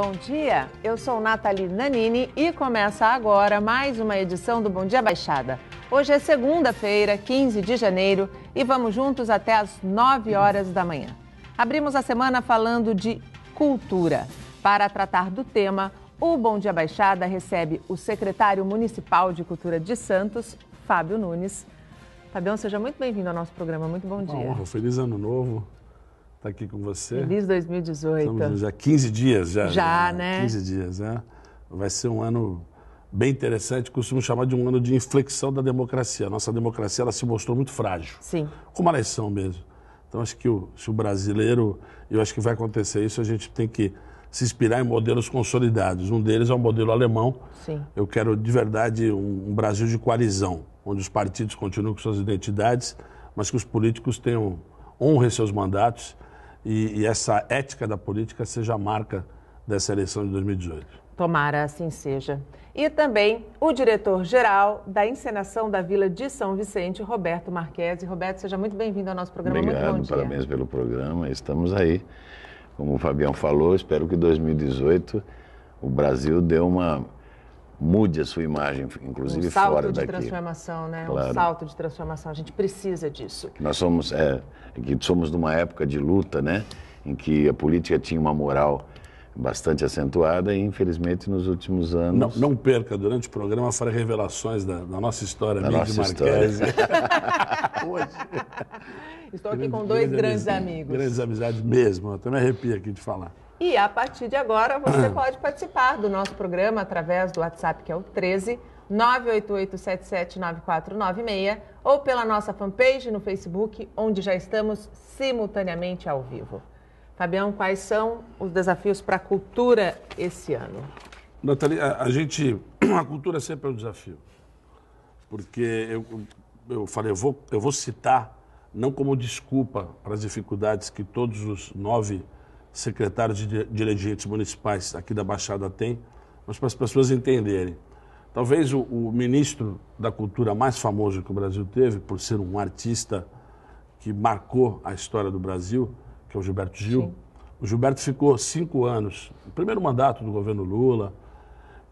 Bom dia, eu sou Nathalie Nanini e começa agora mais uma edição do Bom Dia Baixada. Hoje é segunda-feira, 15 de janeiro, e vamos juntos até às 9 horas da manhã. Abrimos a semana falando de cultura. Para tratar do tema, o Bom Dia Baixada recebe o secretário municipal de Cultura de Santos, Fábio Nunes. Fabião, seja muito bem-vindo ao nosso programa. Muito bom dia. Honra, feliz ano novo estar tá aqui com você. Feliz 2018. Estamos já 15 dias já. Já, né? 15 né? dias, né? Vai ser um ano bem interessante, costumo chamar de um ano de inflexão da democracia. Nossa democracia ela se mostrou muito frágil. Sim. Como a eleição mesmo. Então acho que o, se o brasileiro, eu acho que vai acontecer isso, a gente tem que se inspirar em modelos consolidados. Um deles é o modelo alemão. Sim. Eu quero de verdade um, um Brasil de coalizão, onde os partidos continuem com suas identidades, mas que os políticos tenham honrem seus mandatos e, e essa ética da política seja a marca dessa eleição de 2018. Tomara assim seja. E também o diretor-geral da encenação da Vila de São Vicente, Roberto Marques. Roberto, seja muito bem-vindo ao nosso programa. Obrigado, parabéns pelo programa. Estamos aí. Como o Fabião falou, espero que 2018 o Brasil dê uma mude a sua imagem, inclusive um fora daqui. salto de transformação, né? Claro. Um salto de transformação. A gente precisa disso. Nós somos, é, que somos numa época de luta, né? Em que a política tinha uma moral bastante acentuada e, infelizmente, nos últimos anos... Não, não perca, durante o programa, fará revelações da, da, nossa história, da nossa história Hoje. Estou aqui grande, com dois grande grandes amizade, amigos. Grandes amizades mesmo, eu me arrepio aqui de falar. E a partir de agora você hum. pode participar do nosso programa através do WhatsApp que é o 13 988779496 ou pela nossa fanpage no Facebook, onde já estamos simultaneamente ao vivo. Fabião, quais são os desafios para a cultura esse ano? Natalia, a, a, gente. A cultura sempre é um desafio. Porque eu, eu falei, eu vou, eu vou citar, não como desculpa para as dificuldades que todos os nove secretário de Direitos Municipais aqui da Baixada tem, mas para as pessoas entenderem. Talvez o, o, ministro da Cultura mais famoso que o Brasil teve, por ser um artista que marcou a história do Brasil, que é o Gilberto Gil. Sim. O Gilberto ficou cinco anos, primeiro mandato do governo Lula,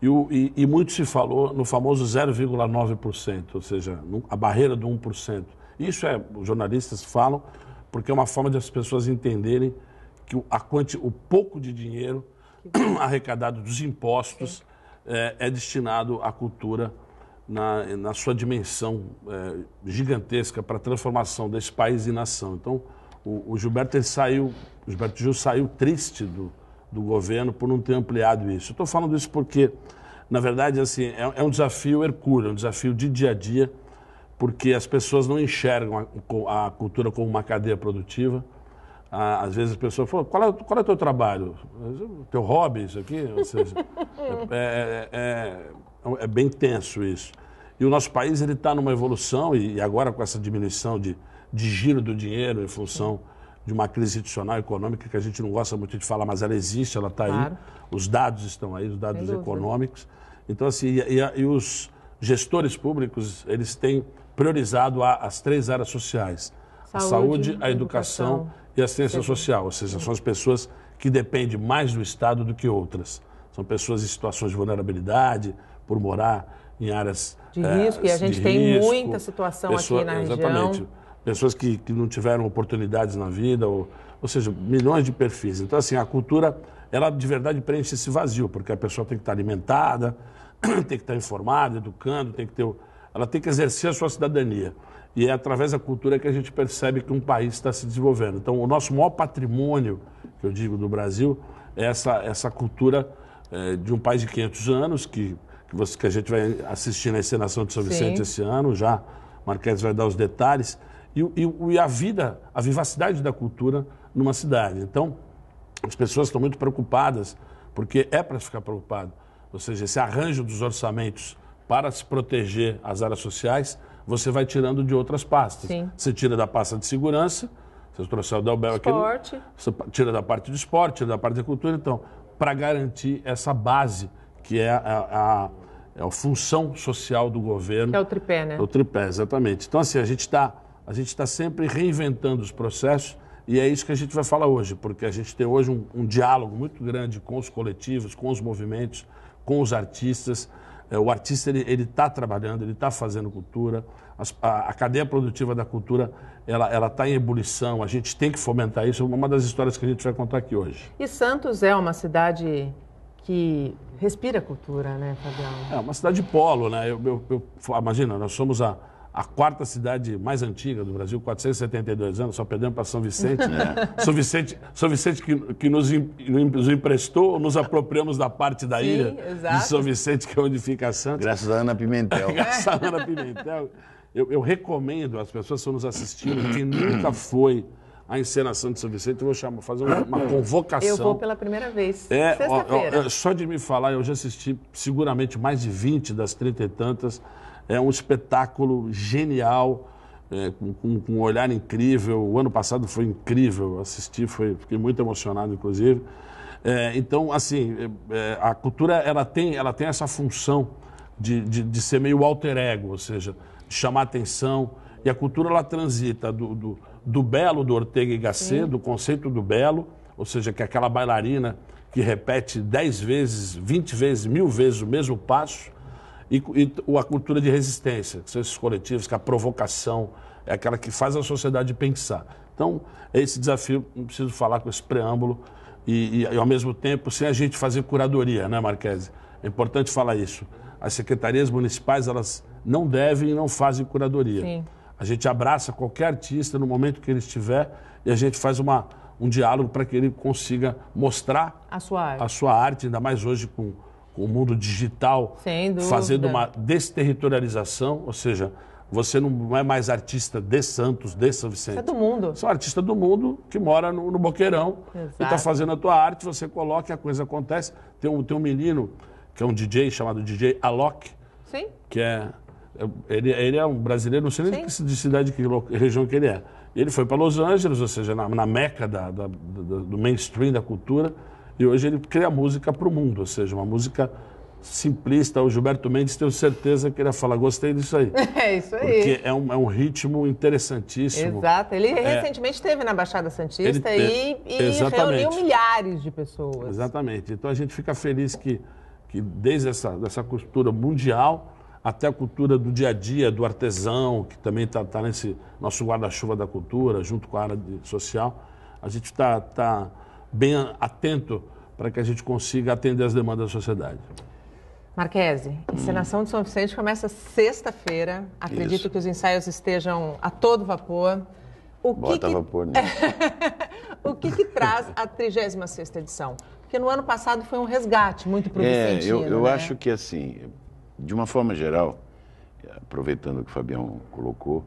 e, o, e, e muito se falou no famoso 0,9%, ou seja, a barreira do 1%. Isso é, os jornalistas falam, porque é uma forma de as pessoas entenderem que o, quanti, o pouco de dinheiro arrecadado dos impostos é, é, destinado à cultura na, na sua dimensão é, gigantesca para a transformação desse país em nação. Então, o, o Gilberto ele saiu, o Gilberto Gil saiu triste do, do governo por não ter ampliado isso. Estou falando isso porque, na verdade, assim, é, é um desafio hercúleo, é um desafio de dia a dia, porque as pessoas não enxergam a, a cultura como uma cadeia produtiva às vezes a pessoa fala, qual é, qual é o teu trabalho? Teu hobby, isso aqui? Ou seja, é, é, é, é bem tenso isso. E o nosso país ele está numa evolução, e agora com essa diminuição de, de giro do dinheiro em função de uma crise institucional econômica que a gente não gosta muito de falar, mas ela existe, ela está claro. aí. Os dados estão aí, os dados econômicos. Então, assim, e, e, e, os gestores públicos, eles têm priorizado a, as três áreas sociais. Saúde, a saúde, a educação, educação e assistência social, ou seja, são as pessoas que dependem mais do Estado do que outras. São pessoas em situações de vulnerabilidade, por morar em áreas de eh, risco, é, e a gente tem risco, muita situação pessoa, aqui na exatamente, região. Pessoas que, que não tiveram oportunidades na vida, ou, ou seja, milhões de perfis. Então, assim, a cultura, ela de verdade preenche esse vazio, porque a pessoa tem que estar alimentada, tem que estar informada, educando, tem que ter, ela tem que exercer a sua cidadania. E é através da cultura que a gente percebe que um país está se desenvolvendo. Então, o nosso maior patrimônio, que eu digo, do Brasil, é essa, essa cultura é, de um país de 500 anos, que, que, você, que a gente vai assistir na encenação de São Vicente Sim. esse ano, já Marquês vai dar os detalhes, e, e, e a vida, a vivacidade da cultura numa cidade. Então, as pessoas estão muito preocupadas, porque é para ficar preocupado. Ou seja, esse arranjo dos orçamentos para se proteger as áreas sociais você vai tirando de outras pastas. Sim. Você tira da pasta de segurança, você trouxe o Delbel aqui. Esporte. Você tira da parte do esporte, tira da parte da cultura. Então, para garantir essa base, que é a, a, a, é a, função social do governo. Que é o tripé, né? É o tripé, exatamente. Então, assim, a gente está a gente tá sempre reinventando os processos e é isso que a gente vai falar hoje, porque a gente tem hoje um, um diálogo muito grande com os coletivos, com os movimentos, com os artistas. É, o artista ele está trabalhando, ele está fazendo cultura, a, a, cadeia produtiva da cultura ela está em ebulição, a gente tem que fomentar isso, é uma das histórias que a gente vai contar aqui hoje. E Santos é uma cidade que respira cultura, né, Fabiano É uma cidade de polo, né? Eu, eu, eu, imagina, nós somos a, a quarta cidade mais antiga do Brasil, 472 anos, só perdemos para São Vicente. É. São Vicente, São Vicente que, que nos, nos emprestou, nos apropriamos da parte da Sim, ilha exato. de São Vicente, que é onde fica Santos. Santa. Graças a Ana Pimentel. Graças a Ana Pimentel. Eu, eu recomendo às pessoas que estão nos assistindo, que nunca foi a encenação de São Vicente, eu vou chamar, fazer uma, uma convocação. Eu vou pela primeira vez. É, só de me falar, eu já assisti seguramente mais de 20 das 30 e tantas. É um espetáculo genial, é, com, com, com, um olhar incrível. O ano passado foi incrível assistir, foi, fiquei muito emocionado, inclusive. É, então, assim, é, é, a cultura ela tem, ela tem essa função de, de, de, ser meio alter ego, ou seja, de chamar atenção. E a cultura ela transita do, do, do belo do Ortega e Gasset, Sim. do conceito do belo, ou seja, que é aquela bailarina que repete 10 vezes, 20 vezes, mil vezes o mesmo passo, e, e a cultura de resistência, que são esses coletivos, que a provocação é aquela que faz a sociedade pensar. Então, é esse desafio, não preciso falar com esse preâmbulo, e, e, e, ao mesmo tempo, sem a gente fazer curadoria, né, Marquese? É importante falar isso. As secretarias municipais, elas não devem e não fazem curadoria. Sim. A gente abraça qualquer artista no momento que ele estiver e a gente faz uma, um diálogo para que ele consiga mostrar a sua arte, a sua arte ainda mais hoje com com o mundo digital, fazendo uma desterritorialização, ou seja, você não é mais artista de Santos, de São Vicente. Você é do mundo. Você é um artista do mundo que mora no, no Boqueirão tá Exato. e está fazendo a tua arte, você coloca e a coisa acontece. Tem um, tem um menino que é um DJ chamado DJ Alok, Sim. que é... Ele, ele é um brasileiro, não sei nem Sim. de cidade, que região que ele é. Ele foi para Los Angeles, ou seja, na, na meca da, da, da, do mainstream da cultura, e hoje ele cria música para o mundo, ou seja, uma música simplista. O Gilberto Mendes, tenho certeza que ele ia falar, gostei disso aí. É isso aí. Porque é um, é um ritmo interessantíssimo. Exato. Ele é, recentemente esteve na Baixada Santista ele, e, e reuniu milhares de pessoas. Exatamente. Então a gente fica feliz que, que desde essa dessa cultura mundial até a cultura do dia a dia, do artesão, que também está tá nesse nosso guarda-chuva da cultura, junto com a área de, social, a gente está... Tá, tá bem atento para que a gente consiga atender as demandas da sociedade. Marquese, encenação de São Vicente começa sexta-feira. Acredito Isso. que os ensaios estejam a todo vapor. O Bota que vapor né? o que, que traz a 36 edição? Porque no ano passado foi um resgate muito para o é, Eu, eu né? acho que, assim, de uma forma geral, aproveitando o que o Fabião colocou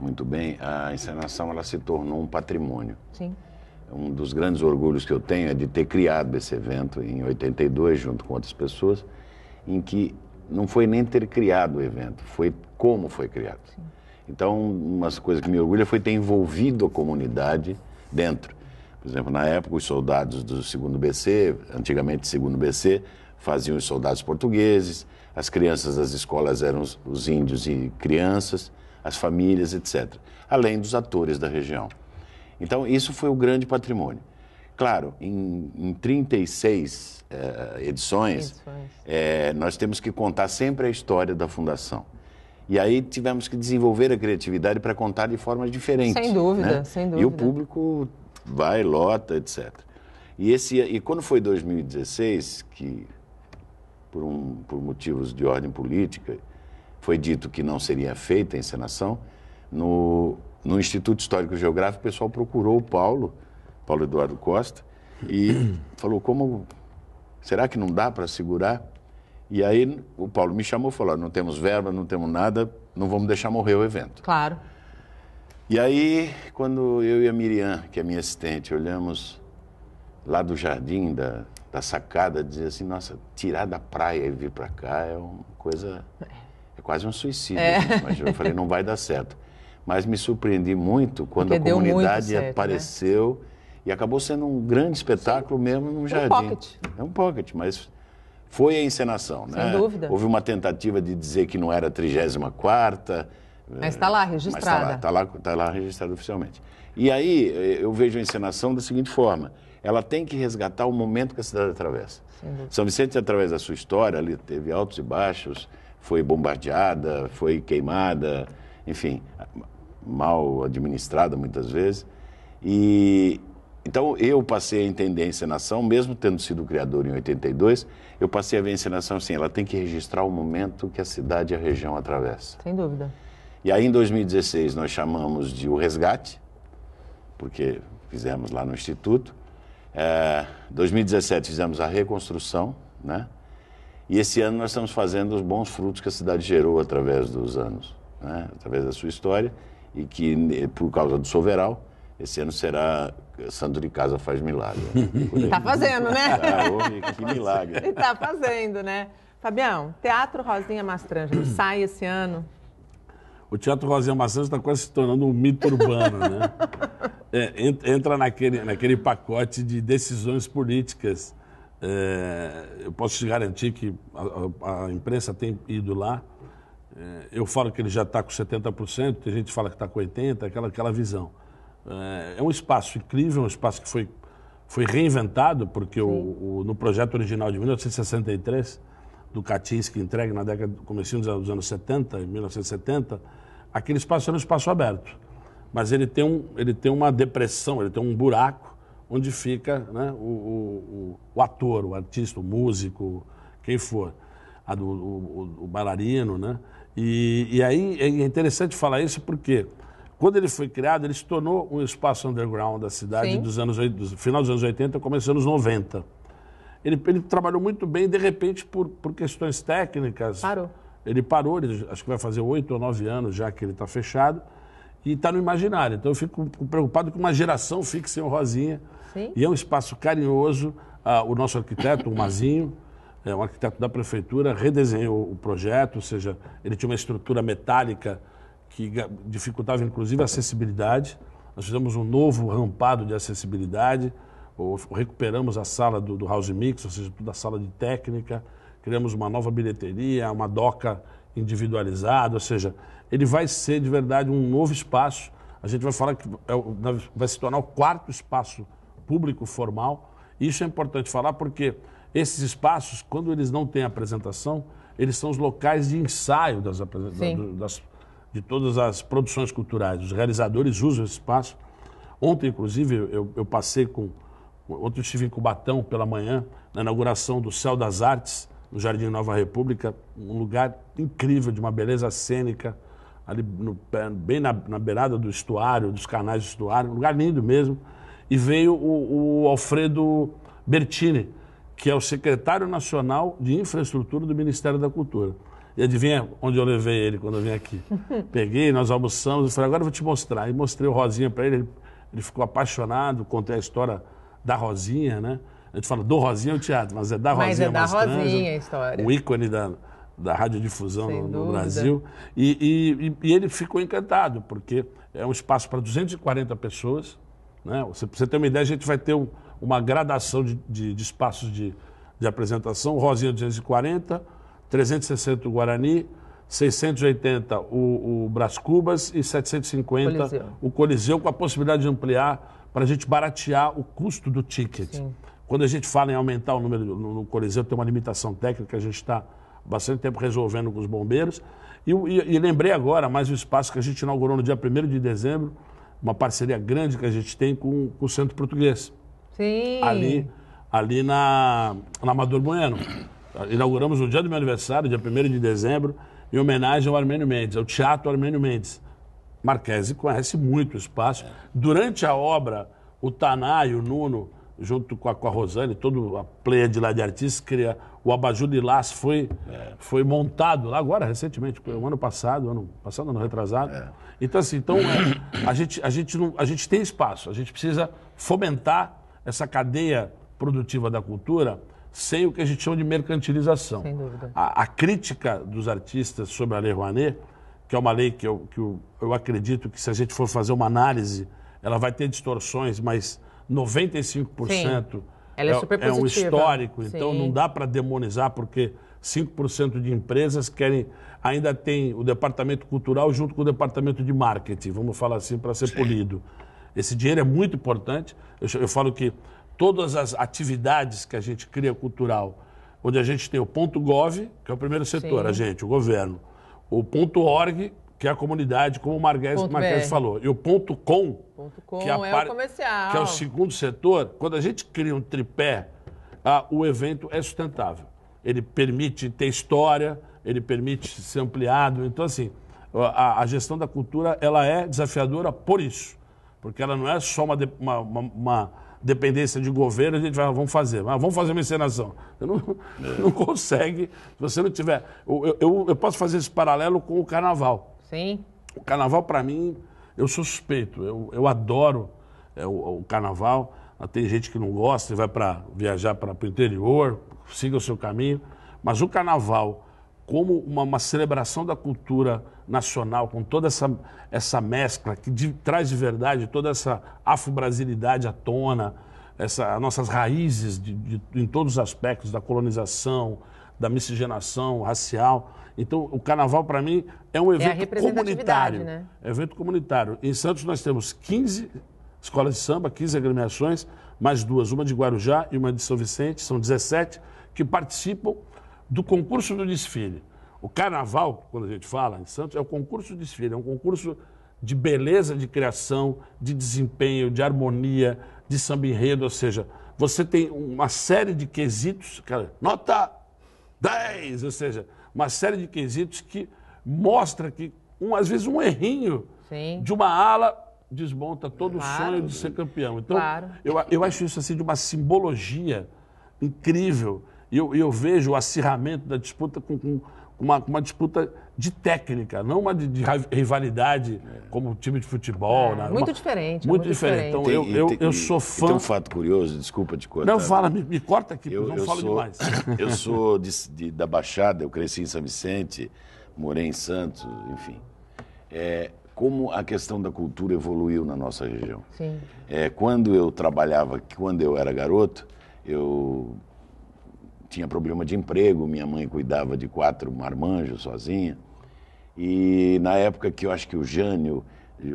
muito bem, a encenação ela se tornou um patrimônio. Sim. Um dos grandes orgulhos que eu tenho é de ter criado esse evento em 82, junto com outras pessoas, em que não foi nem ter criado o evento, foi como foi criado. Sim. Então, uma coisa que me orgulha foi ter envolvido a comunidade dentro. Por exemplo, na época, os soldados do segundo BC, antigamente segundo BC, faziam os soldados portugueses, as crianças das escolas eram os, os índios e crianças, as famílias, etc. Além dos atores da região. Então, isso foi o grande patrimônio. Claro, em, em 36 é, eh, edições, É, nós temos que contar sempre a história da fundação. E aí tivemos que desenvolver a criatividade para contar de formas diferentes. Sem dúvida, né? sem dúvida. E o público vai, lota, etc. E, esse, e quando foi 2016, que por, um, por motivos de ordem política foi dito que não seria feita a encenação, no, no Instituto Histórico Geográfico, o pessoal procurou o Paulo, Paulo Eduardo Costa, e falou: como será que não dá para segurar? E aí o Paulo me chamou e falou: não temos verba, não temos nada, não vamos deixar morrer o evento. Claro. E aí, quando eu e a Miriam, que é minha assistente, olhamos lá do jardim, da, da sacada, dizia assim: nossa, tirar da praia e vir para cá é uma coisa. É quase um suicídio. É. Assim, mas eu falei: não vai dar certo mas me surpreendi muito quando Porque a comunidade certo, né? apareceu né? e acabou sendo um grande espetáculo Sim. mesmo num jardim. É um pocket. É um pocket, mas foi a encenação, Sem né? Sem dúvida. Houve uma tentativa de dizer que não era a 34 mas está lá é, tá registrada. Está lá, tá lá, tá lá registrada oficialmente. E aí eh, eu vejo a encenação da seguinte forma: ela tem que resgatar o momento que a cidade atravessa. São Vicente, através da sua história, ali teve altos e baixos, foi bombardeada, foi queimada, enfim, mal administrada muitas vezes. E então eu passei a entender a encenação, mesmo tendo sido criador em 82, eu passei a ver a encenação assim, ela tem que registrar o momento que a cidade e a região atravessa. Sem dúvida. E aí em 2016 nós chamamos de o resgate, porque fizemos lá no instituto. É, eh, 2017 fizemos a reconstrução, né? E esse ano nós estamos fazendo os bons frutos que a cidade gerou através dos anos, né? através da sua história e que, né, por causa do Soveral, esse ano será Santo de Casa faz milagre. Está fazendo, né? homem, tá, que tá milagre. Está fazendo, né? Fabião, Teatro Rosinha Mastrangelo sai esse ano? O Teatro Rosinha Mastrangelo está quase se tornando um mito urbano, né? É, entra naquele, naquele pacote de decisões políticas. É, eu posso te garantir que a, a imprensa tem ido lá é, eu falo que ele já está com 70%, tem gente que fala que está com 80%, aquela, aquela visão. É, é um espaço incrível, um espaço que foi, foi reinventado, porque o, o, no projeto original de 1963, do Kaczynski, entregue na década, comecinho dos anos 70, em 1970, aquele espaço era um espaço aberto. Mas ele tem, um, ele tem uma depressão, ele tem um buraco onde fica né, o, o, o ator, o artista, o músico, quem for, do, o, o bailarino, né? E, e aí é interessante falar isso porque quando ele foi criado, ele se tornou um espaço underground da cidade Sim. dos anos do final dos anos 80, começo dos anos 90. Ele, ele trabalhou muito bem, de repente, por, por questões técnicas. Parou. Ele parou, ele, acho que vai fazer oito ou nove anos já que ele está fechado e está no imaginário. Então eu fico preocupado que uma geração fique sem o Rosinha. Sim. E é um espaço carinhoso. Ah, o nosso arquiteto, o Mazinho, é, um arquiteto da prefeitura redesenhou o projeto, ou seja, ele tinha uma estrutura metálica que dificultava inclusive a acessibilidade. Nós fizemos um novo rampado de acessibilidade, ou, recuperamos a sala do, do House Mix, ou seja, toda a sala de técnica, criamos uma nova bilheteria, uma doca individualizada, ou seja, ele vai ser de verdade um novo espaço. A gente vai falar que é, vai se tornar o quarto espaço público formal. Isso é importante falar porque esses espaços, quando eles não têm apresentação, eles são os locais de ensaio das, das, de todas as produções culturais. Os realizadores usam esse espaço. Ontem, inclusive, eu, eu passei com. Ontem eu estive em Cubatão pela manhã, na inauguração do Céu das Artes, no Jardim Nova República, um lugar incrível, de uma beleza cênica, ali no, bem na, na, beirada do estuário, dos canais do estuário, um lugar lindo mesmo. E veio o, o Alfredo Bertini, que é o secretário nacional de infraestrutura do Ministério da Cultura. E adivinha onde eu levei ele quando eu vim aqui? Peguei, nós almoçamos, eu falei, agora eu vou te mostrar. E mostrei o Rosinha para ele, ele ficou apaixonado, contei a história da Rosinha, né? A gente fala do Rosinha é o teatro, mas é da mas é Rosinha. Mas é da Rosinha a história. O ícone da, da radiodifusão no, no, Brasil. E, e, e, ele ficou encantado, porque é um espaço para 240 pessoas. Né? Você, você ter uma ideia, a gente vai ter um uma gradação de, de, de espaços de, de apresentação. Rosinha 240, 360 o Guarani, 680 o, o Brás Cubas e 750 Coliseu. o Coliseu, com a possibilidade de ampliar para a gente baratear o custo do ticket. Sim. Quando a gente fala em aumentar o número no, no Coliseu, tem uma limitação técnica, a gente está bastante tempo resolvendo com os bombeiros. E, e, e, lembrei agora mais o espaço que a gente inaugurou no dia 1 de dezembro, uma parceria grande que a gente tem com, com o Centro Português. Sim. Ali, ali na, na Amador Bueno. Inauguramos o dia do meu aniversário, dia 1 de dezembro, em homenagem ao Armênio Mendes, ao Teatro Armênio Mendes. Marquese conhece muito o espaço. Durante a obra, o Tanai, o Nuno, junto com a, com a Rosane, toda a pleia de lá de artistas, cria, o abajur de laço foi, é. foi montado lá agora, recentemente, o ano passado, ano passado, ano retrasado. É. Então, assim, então, é, a, gente, a, gente não, a gente tem espaço, a gente precisa fomentar essa cadeia produtiva da cultura sem o que a gente chama de mercantilização. Sem dúvida. A, a crítica dos artistas sobre a Lei Rouanet, que é uma lei que, eu, que eu, eu acredito que se a gente for fazer uma análise, ela vai ter distorções, mas 95% Sim. Ela é, é, super positiva. é um histórico, então Sim. então não dá para demonizar, porque 5% de empresas querem. Ainda tem o departamento cultural junto com o departamento de marketing, vamos falar assim, para ser Sim. polido. Esse dinheiro é muito importante. Eu, eu falo que todas as atividades que a gente cria cultural, onde a gente tem o ponto gov, que é o primeiro setor, Sim. a gente, o governo, o ponto org, que é a comunidade, como o Marques, Marques falou, e o ponto com, ponto com que, é, a é par... o comercial. que é o segundo setor, quando a gente cria um tripé, o evento é sustentável. Ele permite ter história, ele permite ser ampliado. Então, assim, a, a gestão da cultura ela é desafiadora por isso porque ela não é só uma, de, uma, uma, uma, dependência de governo, a gente vai, vamos fazer, ah, vamos fazer uma encenação. Você não, é. não consegue, se você não tiver. Eu, eu, eu, posso fazer esse paralelo com o carnaval. Sim. O carnaval, para mim, eu suspeito, eu, eu adoro é, o, o, carnaval. Ah, tem gente que não gosta e vai para viajar para o interior, siga o seu caminho. Mas o carnaval, como uma, uma, celebração da cultura nacional, com toda essa, essa mescla que de, traz de verdade toda essa afro-brasilidade à tona, essa, nossas raízes de, de, em todos os aspectos da colonização, da miscigenação racial. Então, o carnaval, para mim, é um é evento é comunitário. Né? É evento comunitário. Em Santos, nós temos 15 escolas de samba, 15 agremiações, mais duas, uma de Guarujá e uma de São Vicente, são 17, que participam do concurso do desfile. O carnaval, quando a gente fala em Santos, é o concurso do desfile, é um concurso de beleza de criação, de desempenho, de harmonia, de samba enredo, ou seja, você tem uma série de quesitos, cara, nota 10, ou seja, uma série de quesitos que mostra que, um, às vezes, um errinho Sim. de uma ala desmonta todo claro. o sonho de ser campeão. Então, claro. eu, eu acho isso assim de uma simbologia incrível e eu, eu, vejo o acirramento da disputa com, com uma, uma, disputa de técnica, não uma de, de rivalidade é. como time de futebol. É, né? Muito uma, diferente. É muito, muito diferente. diferente. Então, tem, eu, eu, tem, eu sou fã. Tem um fato curioso, desculpa de cortar. Não, fala, me, me corta aqui, eu, não eu falo sou, demais. Eu sou de, de, da Baixada, eu cresci em São Vicente, morei em Santos, enfim. É, como a questão da cultura evoluiu na nossa região. Sim. É, quando eu trabalhava, quando eu era garoto, eu tinha problema de emprego, minha mãe cuidava de quatro marmanjos sozinha. E na época que eu acho que o Jânio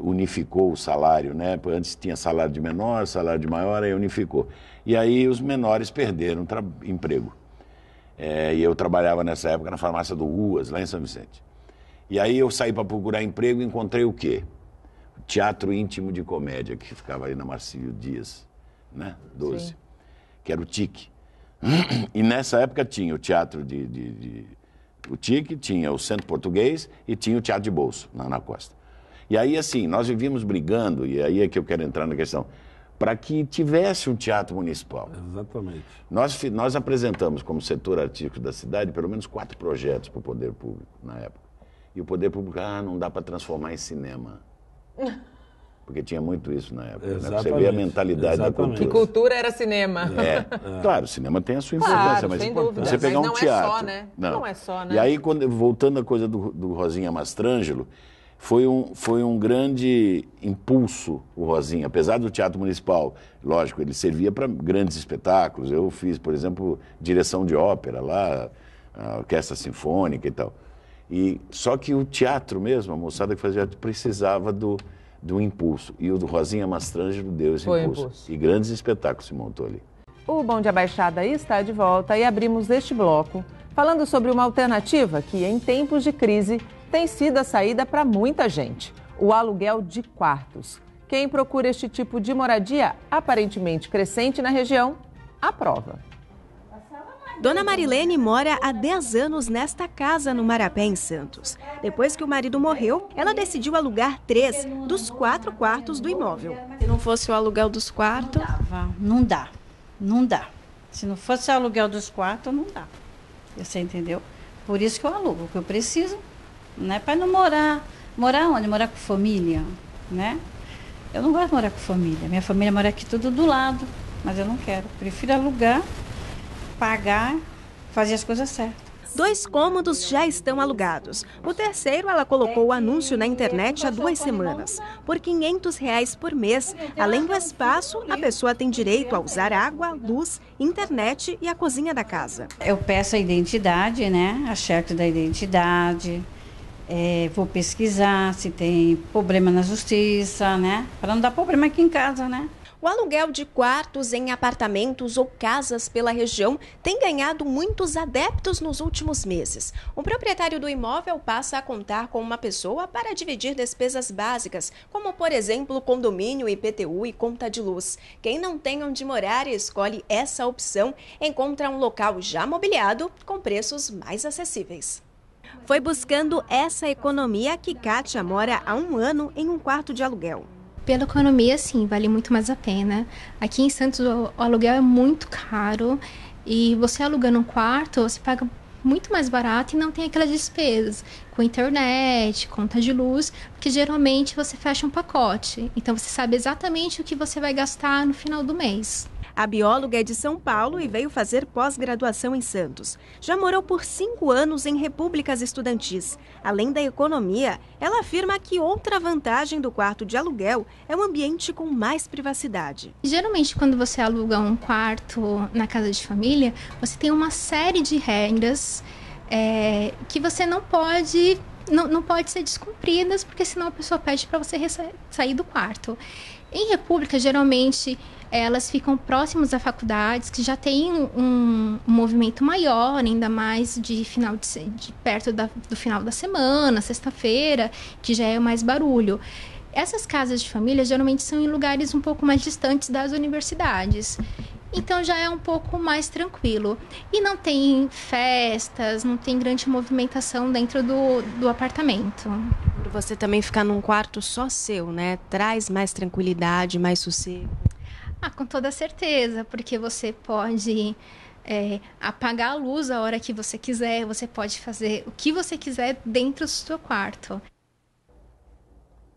unificou o salário, né? Antes tinha salário de menor, salário de maior, aí unificou. E aí os menores perderam emprego. É, e eu trabalhava nessa época na farmácia do Ruas, lá em São Vicente. E aí eu saí para procurar emprego e encontrei o quê? O Teatro Íntimo de Comédia, que ficava ali na Marcílio Dias, né? 12. Sim. Que era o TIC. E nessa época tinha o teatro de, de, de o TIC, tinha o Centro Português e tinha o Teatro de Bolso, na, na Costa. E aí, assim, nós vivíamos brigando, e aí é que eu quero entrar na questão, para que tivesse um teatro municipal. Exatamente. Nós, nós apresentamos como setor artístico da cidade pelo menos quatro projetos para o poder público na época. E o poder público, ah, não dá para transformar em cinema. porque tinha muito isso na época. Né? Você vê a mentalidade Exatamente. da cultura. Que cultura era cinema. É. é. Claro, cinema tem a sua importância, claro, mas é você pegar mas um teatro. É só, né? não. não. é só, né? E aí, quando, voltando à coisa do, do Rosinha Mastrangelo, foi um, foi um grande impulso o Rosinha, apesar do Teatro Municipal, lógico, ele servia para grandes espetáculos. Eu fiz, por exemplo, direção de ópera lá, a orquestra sinfônica e tal. E só que o teatro mesmo, a moçada que fazia teatro precisava do do Impulso. E o do Rosinha Mastrangelo deu esse impulso. impulso. E grandes espetáculos se montou ali. O Bom de Abaixada está de volta e abrimos este bloco falando sobre uma alternativa que, em tempos de crise, tem sido a saída para muita gente: o aluguel de quartos. Quem procura este tipo de moradia, aparentemente crescente na região, aprova. Dona Marilene mora há 10 anos nesta casa no Marapé, em Santos. Depois que o marido morreu, ela decidiu alugar três dos quatro quartos do imóvel. Se não fosse o aluguel dos quartos. Não dá, não dá. Se não fosse o aluguel dos quartos, não dá. Você entendeu? Por isso que eu alugo, que eu preciso, né? Para não morar. Morar onde? Morar com família, né? Eu não gosto de morar com família. Minha família mora aqui tudo do lado, mas eu não quero. Prefiro alugar pagar, fazer as coisas certas. Dois cômodos já estão alugados. O terceiro, ela colocou o anúncio na internet há duas semanas. Por R$ 500 reais por mês, além do espaço, a pessoa tem direito a usar água, luz, internet e a cozinha da casa. Eu peço a identidade, né? A cheque da identidade. É, vou pesquisar se tem problema na justiça, né? Para não dar problema aqui em casa, né? O aluguel de quartos em apartamentos ou casas pela região tem ganhado muitos adeptos nos últimos meses. O proprietário do imóvel passa a contar com uma pessoa para dividir despesas básicas, como, por exemplo, condomínio, IPTU e conta de luz. Quem não tem onde morar e escolhe essa opção encontra um local já mobiliado com preços mais acessíveis. Foi buscando essa economia que Kátia mora há um ano em um quarto de aluguel. Pela economia, sim, vale muito mais a pena. Aqui em Santos o, o aluguel é muito caro e você alugando um quarto, você paga muito mais barato e não tem aquelas despesas com internet, conta de luz, porque geralmente você fecha um pacote. Então você sabe exatamente o que você vai gastar no final do mês. A bióloga é de São Paulo e veio fazer pós-graduação em Santos. Já morou por cinco anos em repúblicas estudantis. Além da economia, ela afirma que outra vantagem do quarto de aluguel é um ambiente com mais privacidade. Geralmente, quando você aluga um quarto na casa de família, você tem uma série de regras é, que você não pode não, não pode ser descumpridas, porque senão a pessoa pede para você sair do quarto. Em república, geralmente elas ficam próximas a faculdades que já têm um, um movimento maior, ainda mais de final de, de perto da, do final da semana, sexta-feira, que já é mais barulho. Essas casas de família geralmente são em lugares um pouco mais distantes das universidades. Então já é um pouco mais tranquilo. E não tem festas, não tem grande movimentação dentro do, do apartamento. Você também ficar num quarto só seu, né? Traz mais tranquilidade, mais sossego. Ah, com toda certeza, porque você pode é, apagar a luz a hora que você quiser, você pode fazer o que você quiser dentro do seu quarto.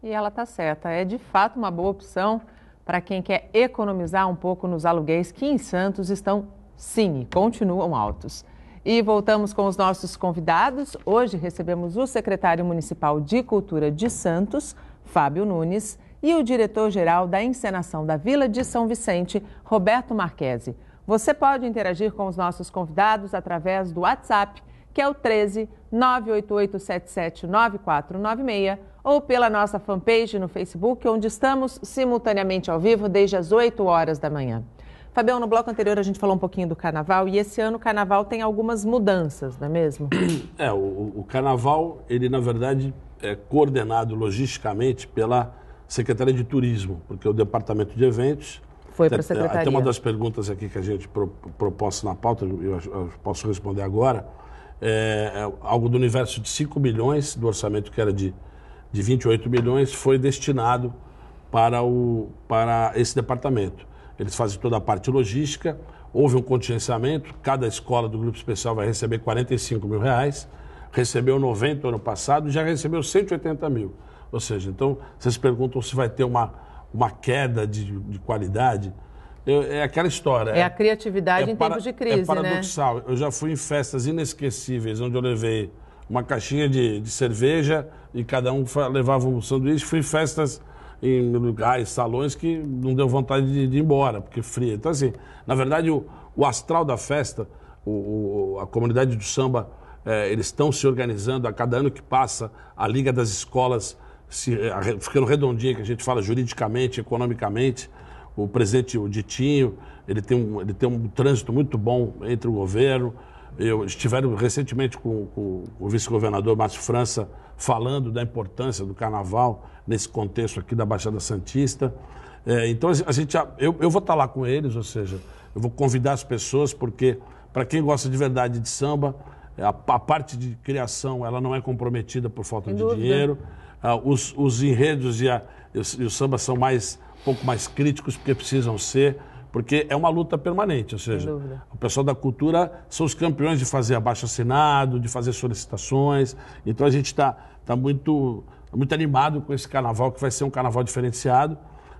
E ela tá certa, é de fato uma boa opção para quem quer economizar um pouco nos aluguéis que em Santos estão, sim, continuam altos. E voltamos com os nossos convidados. Hoje recebemos o secretário municipal de Cultura de Santos, Fábio Nunes, e o diretor-geral da encenação da Vila de São Vicente, Roberto Marquesi. Você pode interagir com os nossos convidados através do WhatsApp, que é o 13 988779496, ou pela nossa fanpage no Facebook, onde estamos simultaneamente ao vivo desde as 8 horas da manhã. Fabião, no bloco anterior a gente falou um pouquinho do carnaval e esse ano o carnaval tem algumas mudanças, não é mesmo? É, o, o carnaval, ele na verdade é coordenado logisticamente pela Secretaria de Turismo, porque o Departamento de Eventos. Foi para a Secretaria. Tem uma das perguntas aqui que a gente pro, propôs na pauta, eu, eu posso responder agora, é, é, algo do universo de 5 milhões, do orçamento que era de, de 28 milhões, foi destinado para, o, para esse departamento. Eles fazem toda a parte logística, houve um contingenciamento, cada escola do grupo especial vai receber 45 mil reais, recebeu 90 ano passado, já recebeu 180 mil. Ou seja, então vocês perguntam se vai ter uma, uma queda de, de qualidade. Eu, é aquela história. É, é a criatividade é em para, tempos de é crise. É paradoxal. Né? Eu já fui em festas inesquecíveis, onde eu levei uma caixinha de, de cerveja e cada um levava um sanduíche. Fui em festas em lugares, salões que não deu vontade de, de ir embora, porque é fria. Então, assim, na verdade, o, o astral da festa, o, o, a comunidade do samba, é, eles estão se organizando a cada ano que passa, a Liga das Escolas se, é, ficando redondinha, que a gente fala juridicamente, economicamente, o presidente, o Ditinho, ele tem um, ele tem um trânsito muito bom entre o governo. Eu estiveram recentemente com, com o vice-governador Márcio França falando da importância do carnaval nesse contexto aqui da Baixada Santista. É, então a gente, eu, eu vou estar tá lá com eles, ou seja, eu vou convidar as pessoas porque para quem gosta de verdade de samba, é, a, a, parte de criação ela não é comprometida por falta Sem de dúvida. dinheiro ah, os, os enredos e, a, e, o, samba são mais, um pouco mais críticos, porque precisam ser, porque é uma luta permanente, ou seja, o pessoal da cultura são os campeões de fazer abaixo-assinado, de fazer solicitações, então a gente está tá muito, muito animado com esse carnaval, que vai ser um carnaval diferenciado,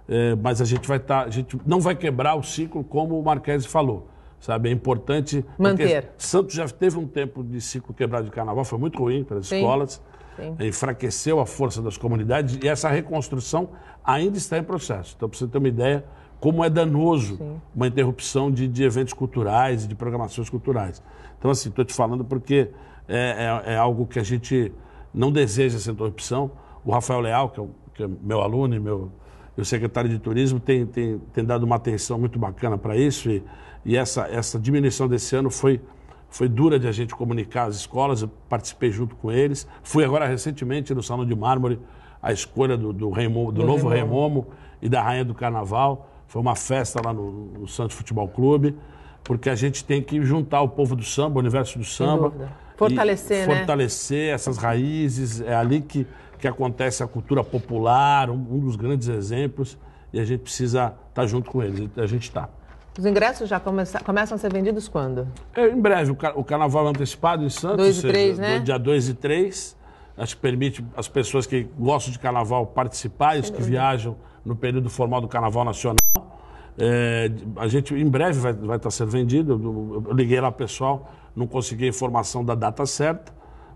é, mas a gente vai estar, tá, a gente não vai quebrar o ciclo como o Marquese falou, sabe, é importante... Manter. Santos já teve um tempo de ciclo quebrado de carnaval, foi muito ruim para as Sim. escolas, Sim. enfraqueceu a força das comunidades e essa reconstrução ainda está em processo. Então, para você ter uma ideia, como é danoso Sim. uma interrupção de, de eventos culturais e de programações culturais. Então, assim, estou te falando porque é, é, é, algo que a gente não deseja essa interrupção. O Rafael Leal, que é, que é meu aluno e meu, meu secretário de turismo, tem, tem, tem dado uma atenção muito bacana para isso e, e essa, essa diminuição desse ano foi foi dura de a gente comunicar às escolas, eu participei junto com eles. Fui agora recentemente no Salão de Mármore, a escolha do, do, do, do novo Remomo. e da Rainha do Carnaval. Foi uma festa lá no, no Santos Futebol Clube, porque a gente tem que juntar o povo do samba, o universo do samba. Fortalecer, né? Fortalecer essas raízes. É ali que, que acontece a cultura popular, um, um dos grandes exemplos. E a gente precisa estar tá junto com eles. A gente está. Os ingressos já começam a ser vendidos quando? É, em breve, o, car o, carnaval antecipado em Santos. e né? Dia 2 e 3. Acho que permite as pessoas que gostam de carnaval participar, os que viajam no período formal do Carnaval Nacional. É, a gente em breve vai, vai estar sendo vendido. Eu liguei lá pessoal, não consegui a informação da data certa,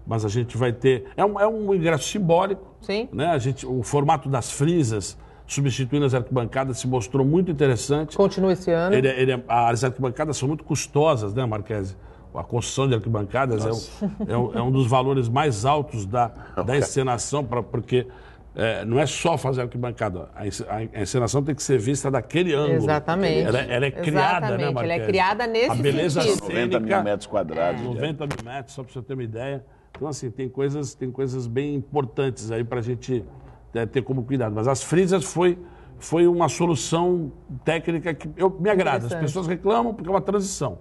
mas a gente vai ter. É um, é um ingresso simbólico. Sim. Né? A gente, o formato das frisas substituindo as arquibancadas, se mostrou muito interessante. Continua esse ano. Ele, é, ele, é, as arquibancadas são muito custosas, né, Marquese? A construção de arquibancadas é um, é, é um, dos valores mais altos da, da encenação, pra, porque é, não é só fazer arquibancada. A encenação tem que ser vista daquele ângulo. Exatamente. Ela, ela é criada, né, Exatamente. né, Ela é criada nesse a beleza sentido. Cênica, 90 mil metros quadrados. 90 né? mil metros, só para você ter uma ideia. Então, assim, tem coisas, tem coisas bem importantes aí para a gente é, ter como cuidado. Mas as frisas foi, foi uma solução técnica que eu, me agrada. As pessoas reclamam porque é uma transição.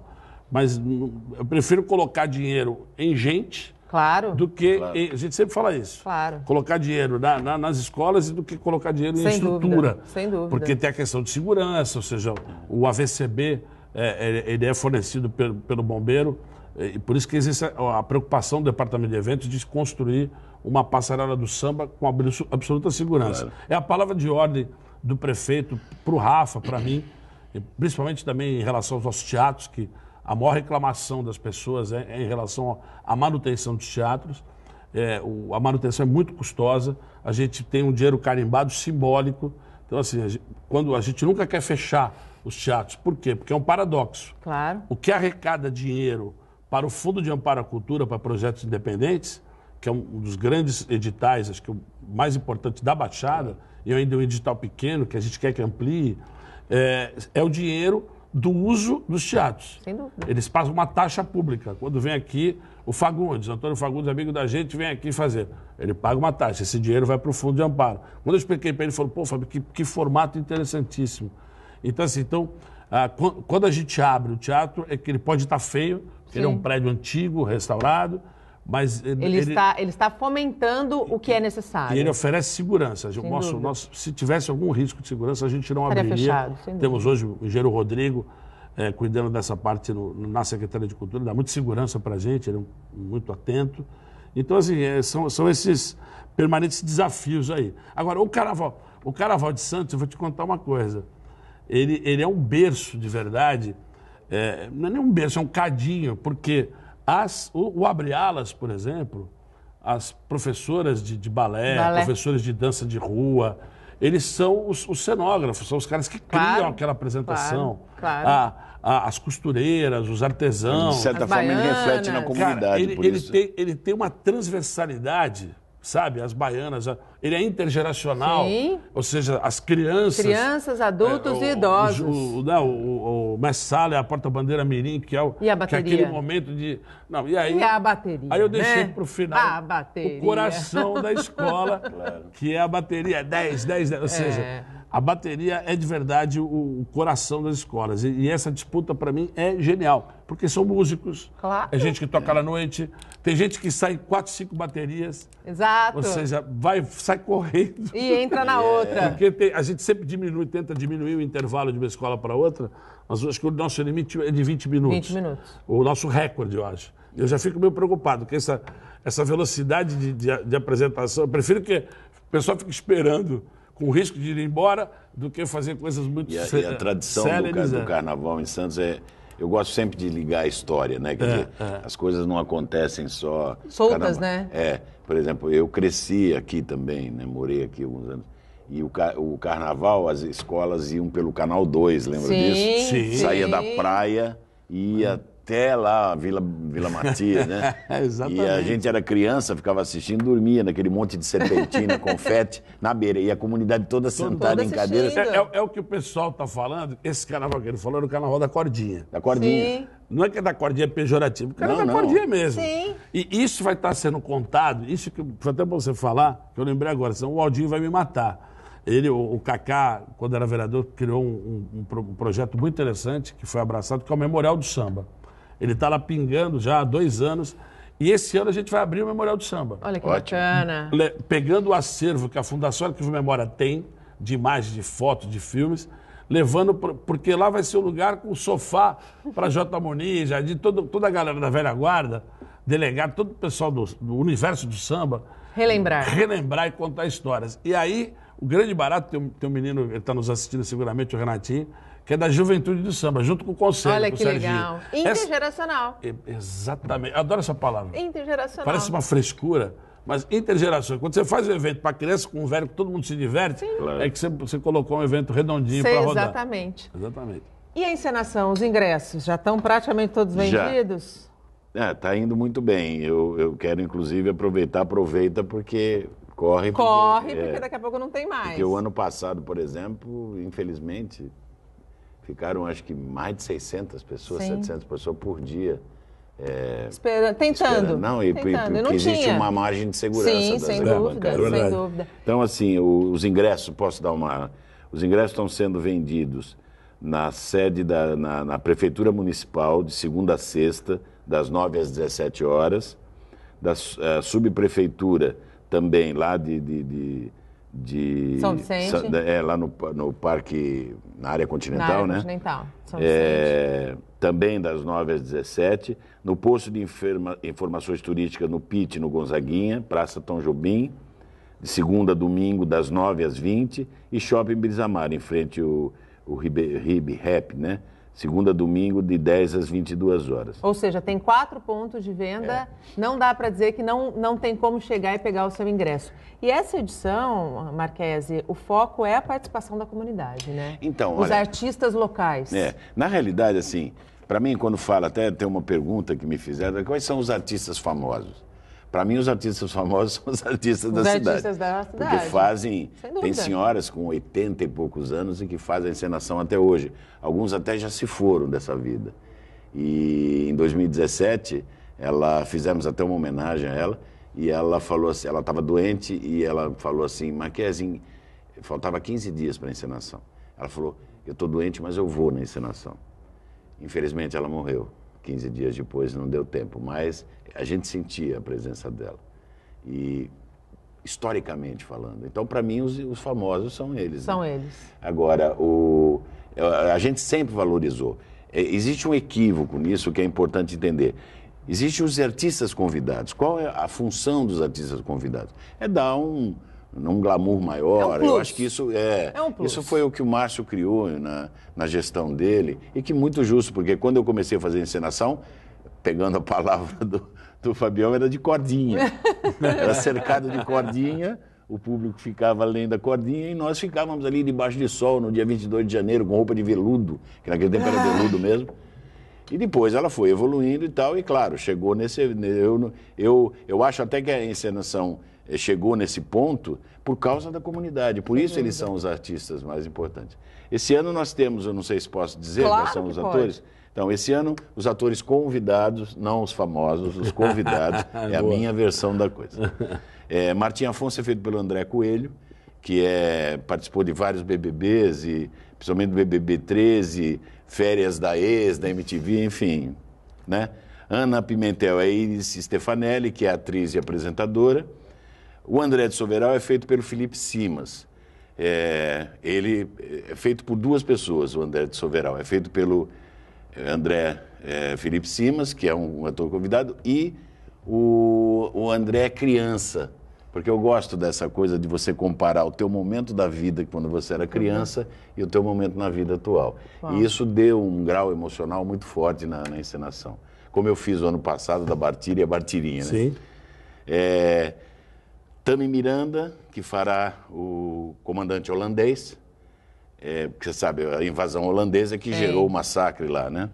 Mas eu prefiro colocar dinheiro em gente Claro. Do que. Claro. A gente sempre fala isso. Claro. Colocar dinheiro na, na, nas escolas e do que colocar dinheiro Sem em estrutura. Dúvida. Sem dúvida. Porque tem a questão de segurança, ou seja, o AVCB é, é, ele é fornecido pelo, pelo bombeiro. E por isso que existe a preocupação do departamento de eventos de construir uma passarela do samba com absoluta segurança. Claro. É a palavra de ordem do prefeito para o Rafa, para mim, principalmente também em relação aos nossos teatros, que a maior reclamação das pessoas é, é, em relação à manutenção dos teatros. É, o, a manutenção é muito custosa, a gente tem um dinheiro carimbado simbólico. Então, assim, a gente, quando a gente nunca quer fechar os teatros, por quê? Porque é um paradoxo. Claro. O que arrecada dinheiro para o Fundo de Amparo à Cultura, para projetos independentes, que é um dos grandes editais, acho que é o mais importante da Baixada, e ainda é um edital pequeno que a gente quer que amplie, é, é o dinheiro do uso dos teatros. Sem dúvida. Eles pagam uma taxa pública. Quando vem aqui o Fagundes, Antônio Fagundes, amigo da gente, vem aqui fazer. Ele paga uma taxa, esse dinheiro vai para o fundo de amparo. Quando eu expliquei para ele, ele falou, pô, Fábio, que, que formato interessantíssimo. Então, assim, então, ah, quando a gente abre o teatro, é que ele pode estar tá feio, ele é um prédio antigo, restaurado, mas eh, ele, ele, está, ele está fomentando o que é necessário. E ele oferece segurança. se tivesse algum risco de segurança, a gente não Seria abriria. Fechado, Temos hoje o engenheiro Rodrigo é, cuidando dessa parte no, na Secretaria de Cultura, dá muita segurança para a gente, ele é um, muito atento. Então, assim, é, são, são esses permanentes desafios aí. Agora, o Carnaval, o Carnaval de Santos, eu vou te contar uma coisa. Ele, ele é um berço, de verdade. É, não é nem um berço, é um cadinho, porque... quê? As, o, o Abre Alas, por exemplo, as professoras de, de balé, balé, professores de dança de rua, eles são os, os cenógrafos, são os caras que criam aquela apresentação. Claro, claro. A, a, as costureiras, os artesãos. De certa forma, baianas. ele reflete na comunidade. Cara, ele, ele, tem, ele tem uma transversalidade sabe? As baianas. Ele é intergeracional. Sim. Ou seja, as crianças. Crianças, é, adultos é, o, e idosos. O, o, não, né, o, o Mestre Sala é a porta-bandeira Mirim, que é, o, e a bateria? que é aquele momento de. Não, e aí. E a bateria. Aí eu deixei né? para o final. A bateria. O coração da escola, claro. que é a bateria. 10, 10, 10. Ou é. seja a bateria é de verdade o, coração das escolas. E, essa disputa, para mim, é genial. Porque são músicos, claro. é gente que toca na noite, tem gente que sai quatro, cinco baterias. Exato. Ou seja, vai, sai correndo. E entra na é. outra. Porque tem, a gente sempre diminui, tenta diminuir o intervalo de uma escola para outra, mas acho que o nosso limite é de 20 minutos. 20 minutos. O nosso recorde, eu acho. Eu já fico meio preocupado com essa, essa velocidade de, de, de apresentação. Eu prefiro que o pessoal fique esperando com risco de ir embora, do que fazer coisas muito sérias. E a tradição do, do, é. carnaval em Santos é. Eu gosto sempre de ligar a história, né? Quer é, dizer, é. as coisas não acontecem só. Soltas, né? É. Por exemplo, eu cresci aqui também, né? Morei aqui alguns anos. E o, o carnaval, as escolas iam pelo Canal 2, lembra sim, disso? Sim. Saía da praia e ia. Hum até lá, Vila, Vila Matias, né? Exatamente. É, e a gente era criança, ficava assistindo, dormia naquele monte de serpentina, confete, na beira. E a comunidade toda sentada em cadeiras. É, é, é, o que o pessoal tá falando, esse carnaval que ele falou era o carnaval da cordinha. Da cordinha. Sim. Não é que é da cordinha é pejorativa, o era é não, da não. cordinha mesmo. Sim. E isso vai estar tá sendo contado, isso que foi até para você falar, que eu lembrei agora, senão o Aldinho vai me matar. Ele, o, Cacá, quando era vereador, criou um, um, um projeto muito interessante que foi abraçado, que é o Memorial do Samba. Ele está lá pingando já há dois anos. E esse ano a gente vai abrir o Memorial do Samba. Olha que Ótimo. bacana. pegando o acervo que a Fundação Arquivo Memória tem, de imagens, de fotos, de filmes, levando, porque lá vai ser o um lugar com sofá para J. Moniz, de todo, toda a galera da velha guarda, delegado, todo o pessoal do, do universo do samba. Relembrar. Relembrar e contar histórias. E aí, o grande barato, tem, tem um menino, ele está nos assistindo seguramente, o Renatinho, que é da Juventude do Samba, junto com o Conselho. Olha que legal. Intergeracional. Essa... Exatamente. Adoro essa palavra. Intergeracional. Parece uma frescura, mas intergeracional. Quando você faz um evento para criança com um velho que todo mundo se diverte, Sim. é que você, você colocou um evento redondinho para rodar. Exatamente. Exatamente. E a encenação, os ingressos, já estão praticamente todos vendidos? Está é, tá indo muito bem. Eu, eu quero, inclusive, aproveitar, aproveita, porque corre. Corre, porque, é, porque daqui a pouco não tem mais. Porque o ano passado, por exemplo, infelizmente, Ficaram, acho que, mais de 600 pessoas, Sim. 700 pessoas por dia. É, tentando. Não, e, tentando. porque não existe tinha. uma margem de segurança. Sim, sem dúvida, sem dúvida. Então, assim, os ingressos, posso dar uma... Os ingressos estão sendo vendidos na sede da na, na Prefeitura Municipal, de segunda a sexta, das 9 às 17 horas. Da eh, subprefeitura também, lá de, de, de de São Vicente. É, lá no, no parque, na área continental, na área né? Continental. São é, Vicente. também das 9 às 17. No posto de Informa, informações turísticas no PIT, no Gonzaguinha, Praça Tom Jobim. De segunda a domingo, das 9 às 20. E Shopping Brisamar, em frente ao, ao Rib, Rib Rap, né? segunda domingo de 10 às 22 horas. Ou seja, tem quatro pontos de venda, é. não dá para dizer que não, não tem como chegar e pegar o seu ingresso. E essa edição, Marquese, o foco é a participação da comunidade, né? Então, Os olha, artistas locais. É, na realidade, assim, para mim, quando fala, até tem uma pergunta que me fizeram, quais são os artistas famosos? Para mim, os artistas famosos são os artistas, os da, artistas cidade, da cidade. Porque fazem. Tem senhoras com 80 e poucos anos e que fazem a encenação até hoje. Alguns até já se foram dessa vida. E em 2017, ela fizemos até uma homenagem a ela. E ela falou assim: ela estava doente e ela falou assim, Marquezinho, faltava 15 dias para a encenação. Ela falou: Eu estou doente, mas eu vou na encenação. Infelizmente, ela morreu. 15 dias depois não deu tempo, mas a gente sentia a presença dela. E historicamente falando. Então, para mim, os, os, famosos são eles. São né? eles. Agora, o, a gente sempre valorizou. É, existe um equívoco nisso que é importante entender. Existem os artistas convidados. Qual é a função dos artistas convidados? É dar um, um glamour maior. É um Eu acho que isso é. é um isso foi o que o Márcio criou na, na gestão dele e que muito justo, porque quando eu comecei a fazer encenação, pegando a palavra do, do Fabião, era de cordinha. Era cercado de cordinha, o público ficava além da cordinha e nós ficávamos ali debaixo de sol no dia 22 de janeiro com roupa de veludo, que naquele tempo era veludo mesmo. E depois ela foi evoluindo e tal, e claro, chegou nesse. Né, eu, eu, eu acho até que a encenação eh, chegou nesse ponto por causa da comunidade, por isso eles são os artistas mais importantes. Esse ano nós temos, eu não sei se posso dizer, claro nós somos atores. Pode então, esse ano, os atores convidados, não os famosos, os convidados, é a minha versão da coisa. É, Martim Afonso é feito pelo André Coelho, que é, participou de vários BBBs, e, principalmente do BBB 13, Férias da Ex, da MTV, enfim. Né? Ana Pimentel é Iris Stefanelli, que é atriz e apresentadora. O André de Soveral é feito pelo Felipe Simas. É, ele é feito por duas pessoas, o André de Soveral. É feito pelo André é, Felipe Simas, que é um, ator convidado, e o, o André é Criança, porque eu gosto dessa coisa de você comparar o teu momento da vida quando você era criança e o teu momento na vida atual. Uau. E isso deu um grau emocional muito forte na, na encenação. Como eu fiz o ano passado da Bartira e a Bartirinha, né? Sim. É, Tami Miranda, que fará o comandante holandês, é, porque você sabe, a invasão holandesa que Sim. É. gerou o massacre lá, né?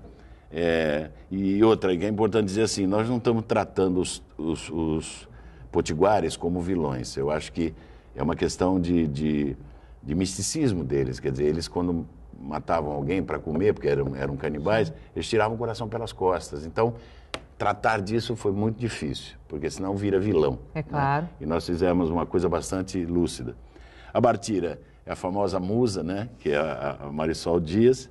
É, e outra, é que é importante dizer assim, nós não estamos tratando os, os, os potiguares como vilões. Eu acho que é uma questão de, de, de misticismo deles. Quer dizer, eles quando matavam alguém para comer, porque eram, eram canibais, eles tiravam o coração pelas costas. Então, tratar disso foi muito difícil, porque senão vira vilão. É né? claro. Né? E nós fizemos uma coisa bastante lúcida. A Bartira é a famosa musa, né? que é a Marisol Dias,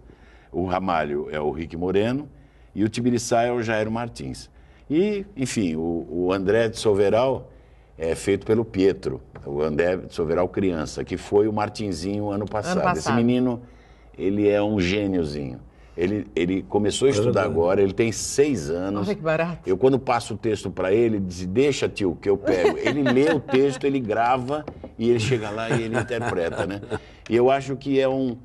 o Ramalho é o Rick Moreno e o Tibiriçá é o Jairo Martins. E, enfim, o, o André de Soveral é feito pelo Pietro, o André de Soveral criança, que foi o Martinzinho ano passado. ano passado. Esse menino, ele é um gêniozinho. Ele, ele começou a estudar agora, ele tem seis anos. Olha que barato. Eu, quando passo o texto para ele, ele diz: Deixa, tio, que eu pego. Ele lê o texto, ele grava e ele chega lá e ele interpreta, né? E eu acho que é um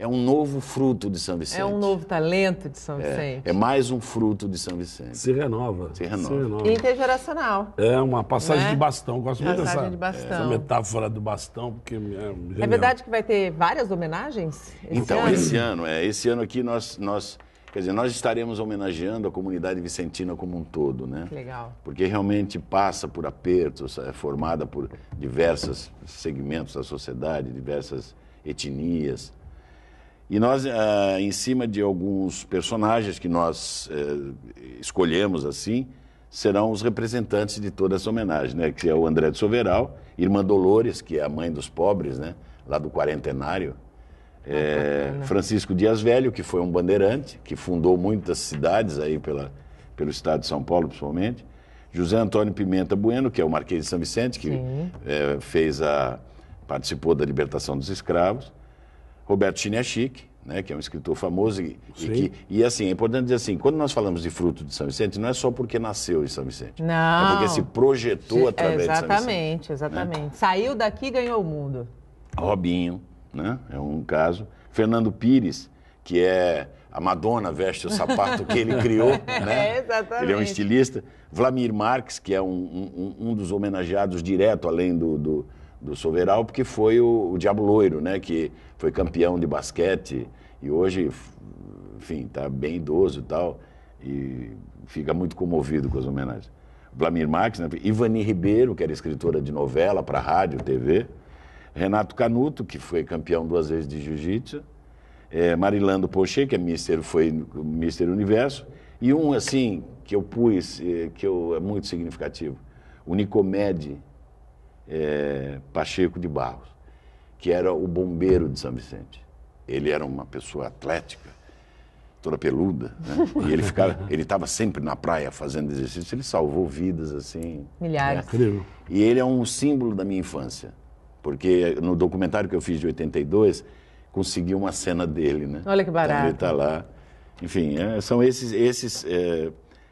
é um novo fruto de São Vicente. É um novo talento de São é, Vicente. É, é mais um fruto de São Vicente. Se renova. Se renova. Se renova. Intergeracional. É uma passagem é? de bastão. Gosto muito passagem dessa de bastão. essa metáfora do bastão, porque é, é verdade que vai ter várias homenagens? Esse então, ano? esse ano, é. Esse ano aqui nós. nós Quer dizer, nós estaremos homenageando a comunidade vicentina como um todo, né? Que legal. Porque realmente passa por apertos, é formada por diversos segmentos da sociedade, diversas etnias, e nós, ah, em cima de alguns personagens que nós eh, escolhemos assim, serão os representantes de toda essa homenagem, né? Que é o André de Soveral, irmã Dolores, que é a mãe dos pobres, né? Lá do quarentenário. É, Francisco Dias Velho, que foi um bandeirante, que fundou muitas cidades aí pela, pelo estado de São Paulo, principalmente. José Antônio Pimenta Bueno, que é o Marquês de São Vicente, que eh, fez a participou da libertação dos escravos. Roberto chique, né, que é um escritor famoso. E, e, que, e, assim, é importante dizer assim, quando nós falamos de fruto de São Vicente, não é só porque nasceu em São Vicente. Não. É porque se projetou através de São Vicente. Exatamente, né? exatamente. Né? Saiu daqui e ganhou o mundo. Robinho, né, é um caso. Fernando Pires, que é a Madonna veste o sapato que ele criou, né? É, exatamente. Ele é um estilista. Vladimir Marx, que é um, um, um dos homenageados direto, além do, do do Soveral, porque foi o, o Diabo Loiro, né? Que foi campeão de basquete e hoje, enfim, tá bem idoso e tal. E fica muito comovido com as homenagens. Vlamir Max, né? Ivani Ribeiro, que era escritora de novela para rádio, TV. Renato Canuto, que foi campeão duas vezes de jiu-jitsu. É, Marilando Pocher, que é Mister, foi Mister Universo. E um, assim, que eu pus, eh, que eu, é muito significativo. O Nicomede, é, Pacheco de Barros, que era o bombeiro de São Vicente. Ele era uma pessoa atlética, toda peluda, né? e ele ficava, ele estava sempre na praia fazendo exercício. Ele salvou vidas assim, milhares. Né? E ele é um símbolo da minha infância, porque no documentário que eu fiz de 82 consegui uma cena dele, né? Olha que barato. Então ele está lá. Enfim, é, são esses, esses é,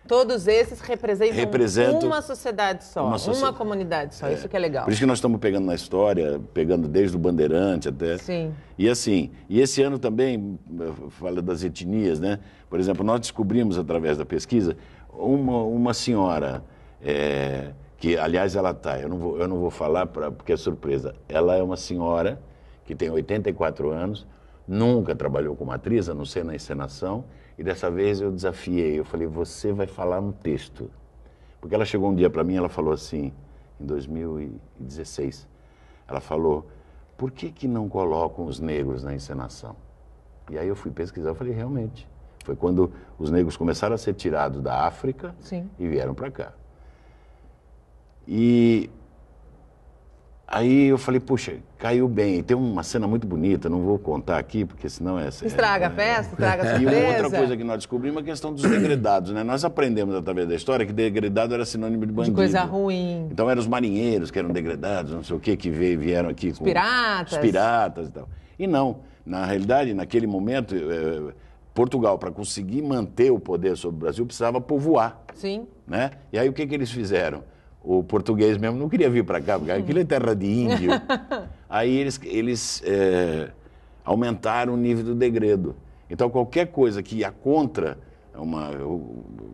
Todos esses representam Represento uma sociedade só, uma, uma comunidade só. É. Isso que é legal. Por isso que nós estamos pegando na história, pegando desde o Bandeirante até. Sim. E assim, e esse ano também, fala das etnias, né? Por exemplo, nós descobrimos através da pesquisa uma, uma senhora. É, que aliás ela está. eu não vou, eu não vou falar pra, porque é surpresa. Ela é uma senhora que tem 84 anos, nunca trabalhou como atriz, a não ser na encenação, e dessa vez eu desafiei. Eu falei, você vai falar no texto. Porque ela chegou um dia para mim, ela falou assim, em 2016, ela falou, por que, que não colocam os negros na encenação? E aí eu fui pesquisar, eu falei, realmente. Foi quando os negros começaram a ser tirados da África Sim. e vieram para cá. E Aí eu falei, puxa, caiu bem. Tem uma cena muito bonita, não vou contar aqui, porque senão é... Estraga é, a festa, estraga a surpresa. E uma outra coisa que nós descobrimos é a questão dos degredados, né? Nós aprendemos através da história que degredado era sinônimo de bandido. De coisa ruim. Então eram os marinheiros que eram degredados, não sei o que, que vieram aqui os com... piratas. Os piratas e tal. E não, na realidade, naquele momento, eh, Portugal, para conseguir manter o poder sobre o Brasil, precisava povoar. Sim. Né? E aí o que, que eles fizeram? o português mesmo não queria vir para cá, porque aquilo é terra de índio. Aí eles, eles é, aumentaram o nível do degredo. Então qualquer coisa que ia contra é uma,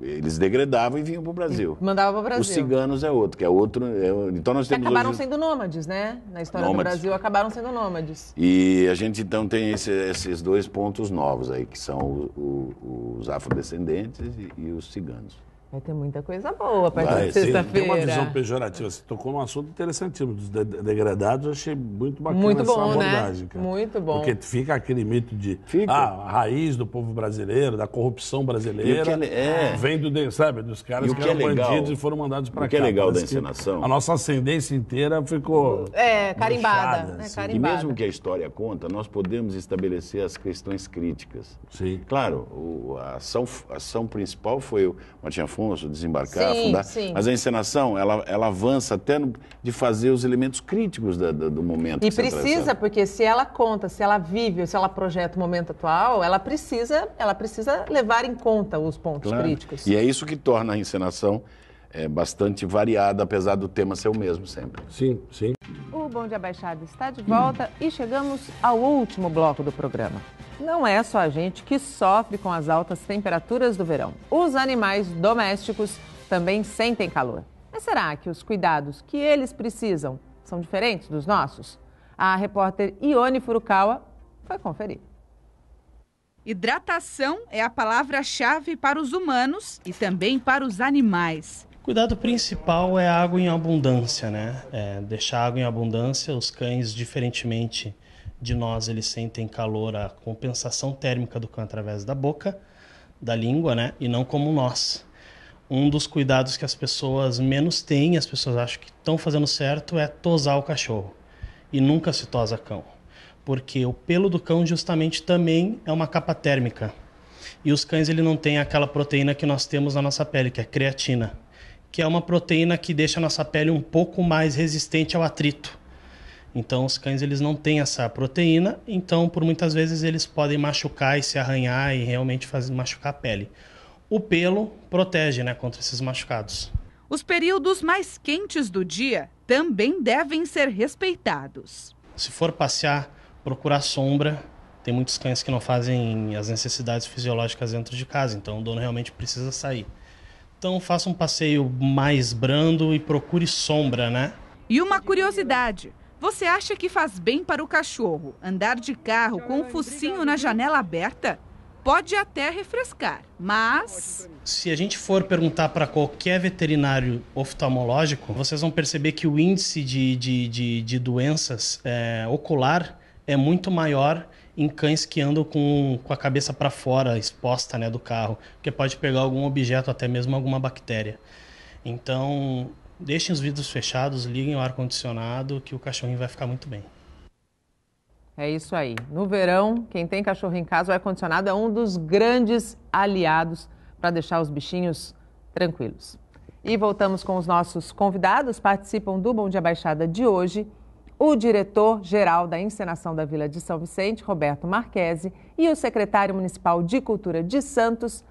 eles degradavam e vinham para o Brasil. Mandavam para o Brasil. Os ciganos é outro, que é outro. É, então nós temos. Acabaram hoje... sendo nômades, né? Na história nômades. do Brasil, acabaram sendo nômades. E a gente então tem esse, esses dois pontos novos aí, que são o, o, os afrodescendentes e, e os ciganos. Vai ter muita coisa boa a partir de sexta-feira. Tem uma visão pejorativa. Você tocou um assunto interessantíssimo dos de degradados. Eu achei muito bacana muito essa né? abordagem. Né? Muito bom. Porque fica aquele mito de fica. Ah, a raiz do povo brasileiro, da corrupção brasileira. É, é... Vem do, sabe, dos caras que, que, é eram é bandidos e foram mandados para cá. O que é legal da encenação? A nossa ascendência inteira ficou. É, carimbada. Manchada, né, assim. carimbada. E mesmo que a história conta, nós podemos estabelecer as questões críticas. Sim. Claro, o, a, ação, a ação principal foi o Martinha Fonte Afonso, desembarcar, sim, afundar. Sim. Mas a encenação, ela, ela avança até no, de fazer os elementos críticos da, da, do momento. E precisa, porque se ela conta, se ela vive, se ela projeta o momento atual, ela precisa, ela precisa levar em conta os pontos claro. críticos. E é isso que torna a encenação é bastante variada, apesar do tema ser o mesmo sempre. Sim, sim. O Bom de Baixada está de volta hum. e chegamos ao último bloco do programa. Não é só a gente que sofre com as altas temperaturas do verão. Os animais domésticos também sentem calor. Mas será que os cuidados que eles precisam são diferentes dos nossos? A repórter Ione Furukawa foi conferir. Hidratação é a palavra-chave para os humanos e também para os animais. Cuidado principal é água em abundância, né? É deixar água em abundância. Os cães, diferentemente de nós, eles sentem calor, a compensação térmica do cão através da boca, da língua, né? E não como nós. Um dos cuidados que as pessoas menos têm, as pessoas acham que estão fazendo certo, é tosar o cachorro. E nunca se tosa cão. Porque o pelo do cão, justamente, também é uma capa térmica. E os cães ele não tem aquela proteína que nós temos na nossa pele, que é creatina que é uma proteína que deixa a nossa pele um pouco mais resistente ao atrito. Então os cães eles não têm essa proteína, então por muitas vezes eles podem machucar e se arranhar e realmente fazer machucar a pele. O pelo protege, né, contra esses machucados. Os períodos mais quentes do dia também devem ser respeitados. Se for passear, procurar sombra. Tem muitos cães que não fazem as necessidades fisiológicas dentro de casa, então o dono realmente precisa sair. Então faça um passeio mais brando e procure sombra, né? E uma curiosidade. Você acha que faz bem para o cachorro andar de carro com o focinho na janela aberta? Pode até refrescar, mas. Se a gente for perguntar para qualquer veterinário oftalmológico, vocês vão perceber que o índice de, de, de, de doenças é, ocular é muito maior em cães que andam com, com a cabeça para fora, exposta né, do carro, porque pode pegar algum objeto, até mesmo alguma bactéria. Então, deixem os vidros fechados, liguem o ar-condicionado, que o cachorrinho vai ficar muito bem. É isso aí. No verão, quem tem cachorro em casa, o ar-condicionado é um dos grandes aliados para deixar os bichinhos tranquilos. E voltamos com os nossos convidados, participam do Bom Dia Baixada de hoje o diretor-geral da Encenação da Vila de São Vicente, Roberto Marquesi, e o secretário municipal de Cultura de Santos,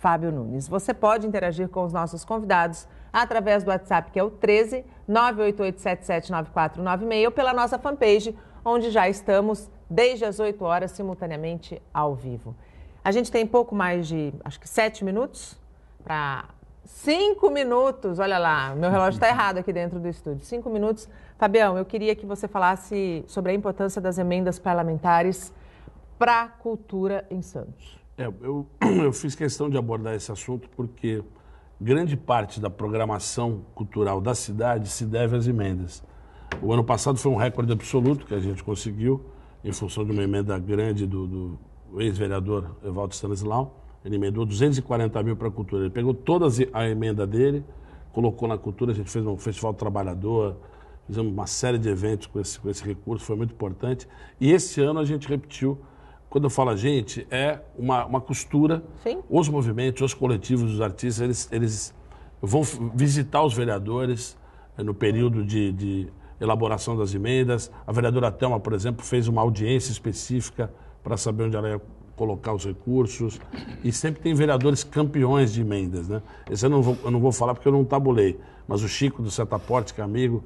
Fábio Nunes. Você pode interagir com os nossos convidados através do WhatsApp, que é o 13 988779496, ou pela nossa fanpage, onde já estamos desde as 8 horas simultaneamente ao vivo. A gente tem pouco mais de, acho que 7 minutos para cinco minutos. Olha lá, meu relógio está errado aqui dentro do estúdio. Cinco minutos Fabião, eu queria que você falasse sobre a importância das emendas parlamentares para a cultura em Santos. É, eu, eu fiz questão de abordar esse assunto porque grande parte da programação cultural da cidade se deve às emendas. O ano passado foi um recorde absoluto que a gente conseguiu, em função de uma emenda grande do, do ex-vereador Evaldo Stanislau. Ele emendou 240 mil para a cultura. Ele pegou toda a emenda dele, colocou na cultura, a gente fez um festival trabalhador, fizemos uma série de eventos com esse, com esse recurso, foi muito importante. E esse ano a gente repetiu quando eu falo a gente, é uma, uma costura. Sim. Os movimentos, os coletivos, os artistas, eles, eles vão visitar os vereadores é, no período de, de, elaboração das emendas. A vereadora Thelma, por exemplo, fez uma audiência específica para saber onde ela ia colocar os recursos. E sempre tem vereadores campeões de emendas, né? Esse eu não vou, eu não vou falar porque eu não tabulei, mas o Chico do Setaporte, que é amigo,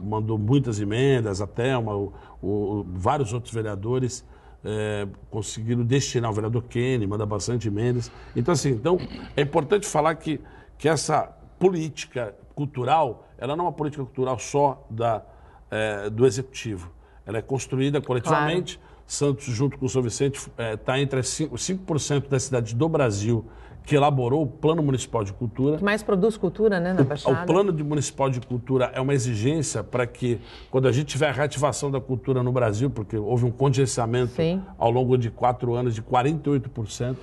mandou muitas emendas, até uma, o, o, vários outros vereadores é, conseguiram destinar o vereador Kenny, manda bastante emendas. Então, assim, então, é importante falar que, que essa política cultural, ela não é uma política cultural só da, é, do executivo. Ela é construída coletivamente. Claro. Santos, junto com o São Vicente, está é, tá entre as 5%, 5 das cidades do Brasil que elaborou o Plano Municipal de Cultura. Que mais produz cultura, né, na Baixada? O, Plano de Municipal de Cultura é uma exigência para que, quando a gente tiver a reativação da cultura no Brasil, porque houve um congestionamento ao longo de quatro anos de 48%.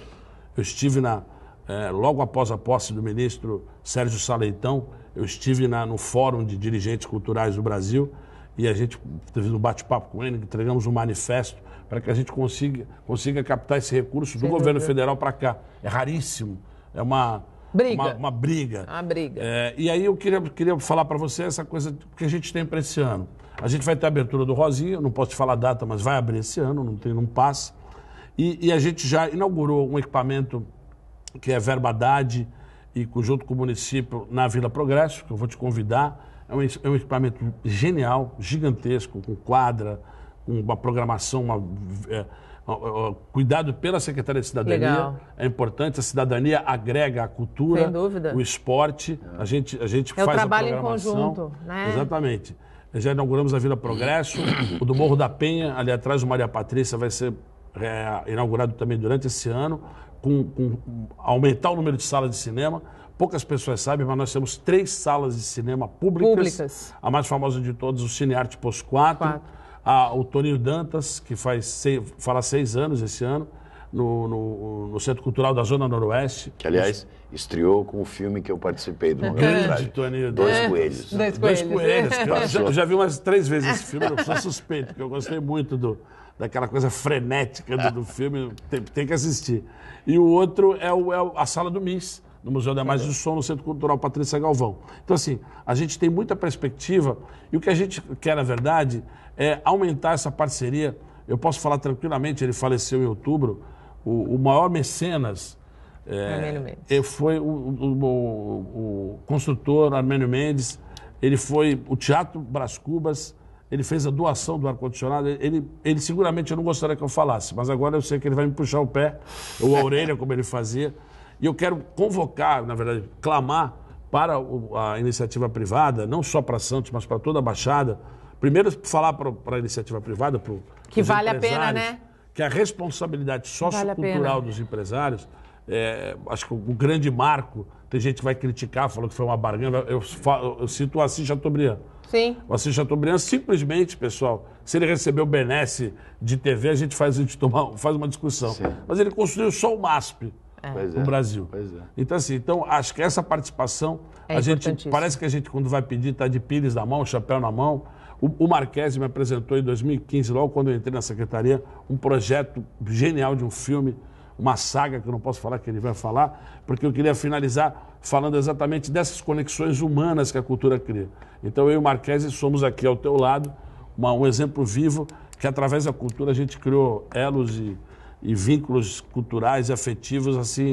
Eu estive na, eh, logo após a posse do ministro Sérgio Saleitão, eu estive na, no Fórum de Dirigentes Culturais do Brasil e a gente teve um bate-papo com ele, entregamos um manifesto para que a gente consiga, consiga captar esse recurso do Sem governo dúvida. federal para cá é raríssimo. É uma briga. Uma, uma briga. Uma briga. É, e aí eu queria, queria falar para você essa coisa que a gente tem para esse ano. A gente vai ter a abertura do Rosinha, não posso te falar a data, mas vai abrir esse ano, não tem, não passa. E, e a gente já inaugurou um equipamento que é verba e junto com o município na Vila Progresso, que eu vou te convidar. É um, é um equipamento genial, gigantesco, com quadra, com uma programação, uma... É, cuidado pela Secretaria de Cidadania. Legal. É importante, a cidadania agrega a cultura, o esporte, é. a gente, a gente é faz a programação. É o trabalho em conjunto, né? Exatamente. Já inauguramos a Vila Progresso, o do Morro da Penha, ali atrás do Maria Patrícia, vai ser é, inaugurado também durante esse ano, com, com aumentar o número de salas de cinema. Poucas pessoas sabem, mas nós temos três salas de cinema públicas. públicas. A mais famosa de todas, o Arte Pós 4. 4 ah, o Toninho Dantas, que faz seis, fala seis anos esse ano, no, no, no, Centro Cultural da Zona Noroeste. Que, aliás, estreou com o filme que eu participei do longa é Dois Coelhos. Dois Coelhos. Dois coelhos né? eu, já, já, vi umas três vezes esse filme, eu sou suspeito, porque eu gostei muito do, daquela coisa frenética do, do filme, tem, tem, que assistir. E o outro é, o, é a Sala do Miss, no Museu da mais do Som, no Centro Cultural Patrícia Galvão. Então, assim, a gente tem muita perspectiva e o que a gente quer, na verdade, é, aumentar essa parceria. Eu posso falar tranquilamente, ele faleceu em outubro, o, o maior mecenas é, Mendes. É, foi o, o, o, construtor Armênio Mendes, ele foi o Teatro Bras Cubas, ele fez a doação do ar-condicionado. Ele, ele seguramente eu não gostaria que eu falasse, mas agora eu sei que ele vai me puxar o pé, ou a orelha, como ele fazia. E eu quero convocar, na verdade, clamar para a iniciativa privada, não só para Santos, mas para toda a Baixada Primeiro, falar para a iniciativa privada, para Que vale a pena, né? Que a responsabilidade sociocultural vale dos empresários, é, acho que o grande marco, tem gente que vai criticar, falou que foi uma barganha. Eu, eu, cito o Assis Chateaubriand. Sim. O Assis Chateaubriand, simplesmente, pessoal, se ele recebeu o benesse de TV, a gente faz, a gente toma, faz uma discussão. Sim. Mas ele construiu só o MASP é. no é, Brasil. É. Então, assim, então, acho que essa participação, é a gente parece que a gente, quando vai pedir, está de pires na mão, chapéu na mão. O, o me apresentou em 2015, logo quando eu entrei na secretaria, um projeto genial de um filme, uma saga que eu não posso falar que ele vai falar, porque eu queria finalizar falando exatamente dessas conexões humanas que a cultura cria. Então eu e o Marquesi somos aqui ao teu lado, uma, um exemplo vivo que através da cultura a gente criou elos e, e vínculos culturais e afetivos assim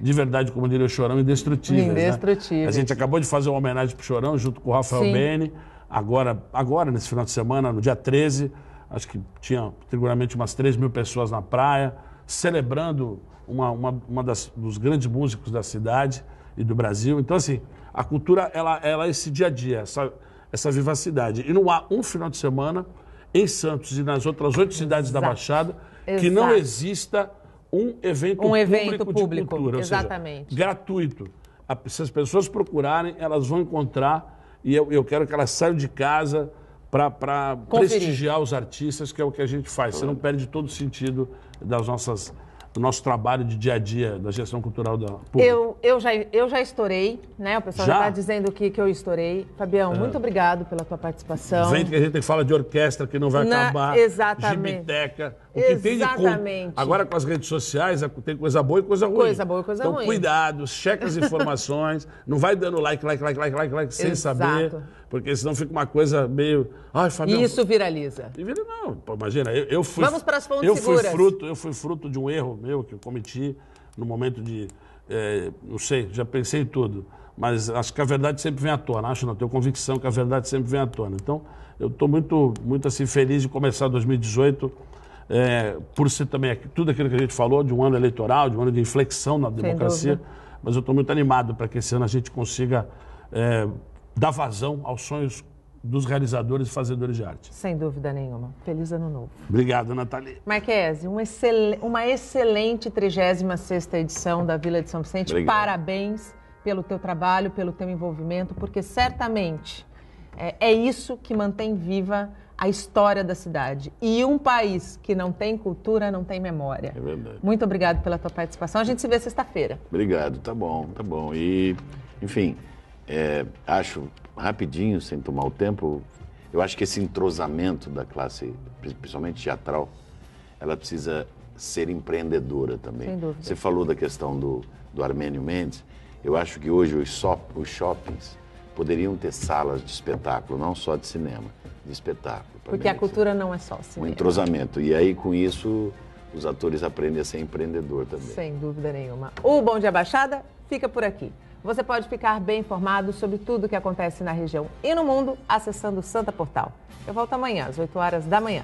de verdade, como diria o Chorão, indestrutíveis. Né? Indestrutíveis. Né? A gente acabou de fazer uma homenagem pro Chorão junto com o Rafael Sim. Bene agora, agora, nesse final de semana, no dia 13, acho que tinha seguramente umas 3 mil pessoas na praia, celebrando uma, uma, uma das, dos grandes músicos da cidade e do Brasil. Então, assim, a cultura, ela, ela é esse dia a dia, essa, essa vivacidade. E não há um final de semana em Santos e nas outras oito cidades Exato. da Baixada Exato. que não exista um evento, um evento público, público. de cultura. Exatamente. Seja, gratuito. Se as pessoas procurarem, elas vão encontrar e eu, eu quero que elas saiam de casa para prestigiar os artistas, que é o que a gente faz. Você não perde todo o sentido das nossas, do nosso trabalho de dia a dia, da gestão cultural da pública. Eu, eu, já, eu já estourei, né? O pessoal já está dizendo que, que eu estourei. Fabião, é. muito obrigado pela tua participação. Vem que a gente fala de orquestra que não vai Na, acabar. Exatamente. Gibiteca. O que Exatamente. Tem de, agora com as redes sociais é tem coisa boa e coisa ruim. Coisa boa e coisa então, ruim. Então cuidado, checa as informações, não vai dando like, like, like, like, like, like sem Exato. saber, porque senão fica uma coisa meio, ai, E Isso viraliza. Vira não, Pô, imagina, eu, eu, fui Vamos para as fontes eu seguras. fui fruto, eu fui fruto de um erro meu que eu cometi no momento de é, não sei, já pensei em tudo, mas acho que a verdade sempre vem à tona, acho não, tenho convicção que a verdade sempre vem à tona. Então, eu estou muito, muito assim, feliz de começar 2018 é, por ser também tudo aquilo que a gente falou de um ano eleitoral, de um ano de inflexão na democracia. Mas eu estou muito animado para que esse ano a gente consiga é, dar vazão aos sonhos dos realizadores e fazedores de arte. Sem dúvida nenhuma. Feliz ano novo. Obrigado, Nathalie. Marquese, um excel... uma excelente 36ª edição da Vila de São Vicente. Obrigado. Parabéns pelo teu trabalho, pelo teu envolvimento, porque certamente é, é isso que mantém viva a história da cidade. E um país que não tem cultura não tem memória. É verdade. Muito obrigado pela tua participação. A gente se vê sexta-feira. Obrigado, tá bom, tá bom. E, enfim, é, acho rapidinho, sem tomar o tempo, eu acho que esse entrosamento da classe, principalmente teatral, ela precisa ser empreendedora também. Sem dúvida. Você falou da questão do, do Armênio Mendes. Eu acho que hoje os, os shoppings poderiam ter salas de espetáculo, não só de cinema de espetáculo. Porque mim, a é cultura assim, não é só cinema. Um entrosamento. E aí, com isso, os atores aprendem a ser empreendedor também. Sem dúvida nenhuma. O Bom Dia Baixada fica por aqui. Você pode ficar bem informado sobre tudo o que acontece na região e no mundo acessando o Santa Portal. Eu volto amanhã, às 8 horas da manhã.